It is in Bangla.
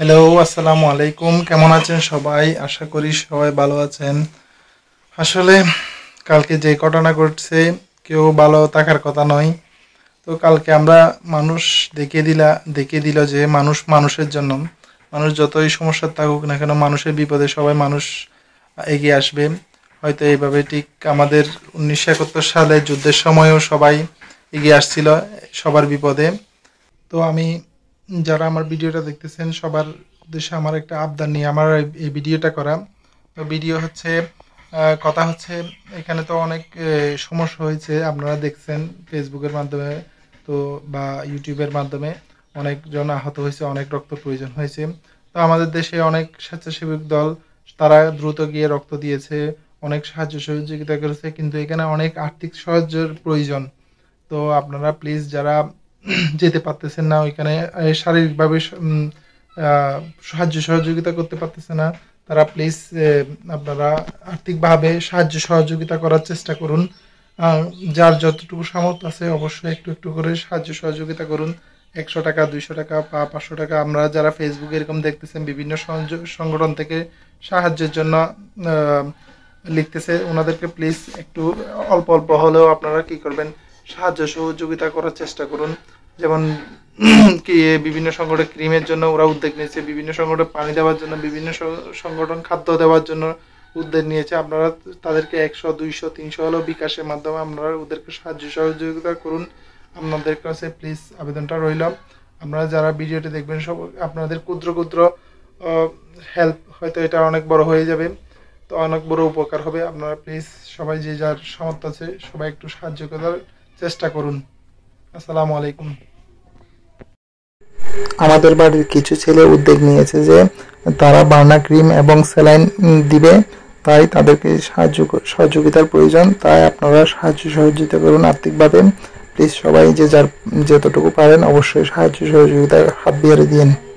হ্যালো আসসালামু আলাইকুম কেমন আছেন সবাই আশা করি সবাই ভালো আছেন আসলে কালকে যে ঘটনা ঘটছে কেউ ভালো থাকার কথা নয় তো কালকে আমরা মানুষ দেখিয়ে দিলা দেখিয়ে দিল যে মানুষ মানুষের জন্য মানুষ যতই সমস্যা থাকুক না কেন মানুষের বিপদে সবাই মানুষ এগিয়ে আসবে হয়তো এইভাবে ঠিক আমাদের উনিশশো একাত্তর সালে যুদ্ধের সময়ও সবাই এগিয়ে আসছিল সবার বিপদে তো আমি যারা আমার ভিডিওটা দেখতেছেন সবার উদ্দেশ্যে আমার একটা আবদার নিয়ে আমার এই ভিডিওটা করা তো ভিডিও হচ্ছে কথা হচ্ছে এখানে তো অনেক সমস্যা হয়েছে আপনারা দেখছেন ফেসবুকের মাধ্যমে তো বা ইউটিউবের মাধ্যমে অনেকজন আহত হয়েছে অনেক রক্ত প্রয়োজন হয়েছে তো আমাদের দেশে অনেক স্বেচ্ছাসেবক দল তারা দ্রুত গিয়ে রক্ত দিয়েছে অনেক সাহায্য সহযোগিতা করেছে কিন্তু এখানে অনেক আর্থিক সাহায্যের প্রয়োজন তো আপনারা প্লিজ যারা যেতে পারতেছেন না ওইখানে শারীরিকভাবে সাহায্য সহযোগিতা করতে পারতেছে না তারা প্লিজ আপনারা আর্থিকভাবে সাহায্য সহযোগিতা করার চেষ্টা করুন যার যতটুকু সামর্থ্য আছে অবশ্যই একটু একটু করে সাহায্য সহযোগিতা করুন একশো টাকা দুইশো টাকা বা পাঁচশো টাকা আমরা যারা ফেসবুকে এরকম দেখতেছেন বিভিন্ন সংগঠন থেকে সাহায্যের জন্য লিখতেছে ওনাদেরকে প্লিজ একটু অল্প অল্প হলেও আপনারা কি করবেন সাহায্য সহযোগিতা করার চেষ্টা করুন যেমন কি বিভিন্ন সংগঠন ক্রিমের জন্য ওরা উদ্যোগ নিয়েছে বিভিন্ন সংগঠন পানি দেওয়ার জন্য বিভিন্ন সংগঠন খাদ্য দেওয়ার জন্য উদ্যোগ নিয়েছে আপনারা তাদেরকে একশো দুইশো তিনশো হলেও বিকাশের মাধ্যমে আপনারা ওদেরকে সাহায্য সহযোগিতা করুন আপনাদের কাছে প্লিজ আবেদনটা রইল আপনারা যারা ভিডিওটি দেখবেন সব আপনাদের ক্ষুদ্র ক্ষুদ্র হেল্প হয়তো এটা অনেক বড় হয়ে যাবে তো অনেক বড় উপকার হবে আপনারা প্লিজ সবাই যে যার সামর্থ্য আছে সবাই একটু সাহায্য করার চেষ্টা করুন আসসালামু আলাইকুম আমাদের বাড়ির কিছু ছেলে উদ্যোগ নিয়েছে যে তারা বার্না ক্রিম এবং স্যালাইন দিবে তাই তাদেরকে সাহায্য সহযোগিতার প্রয়োজন তাই আপনারা সাহায্য সহযোগিতা করুন আর্থিকভাবে প্লিজ সবাই যে যার যতটুকু পারেন অবশ্যই সাহায্য সহযোগিতার হাত বিহারে দিয়ে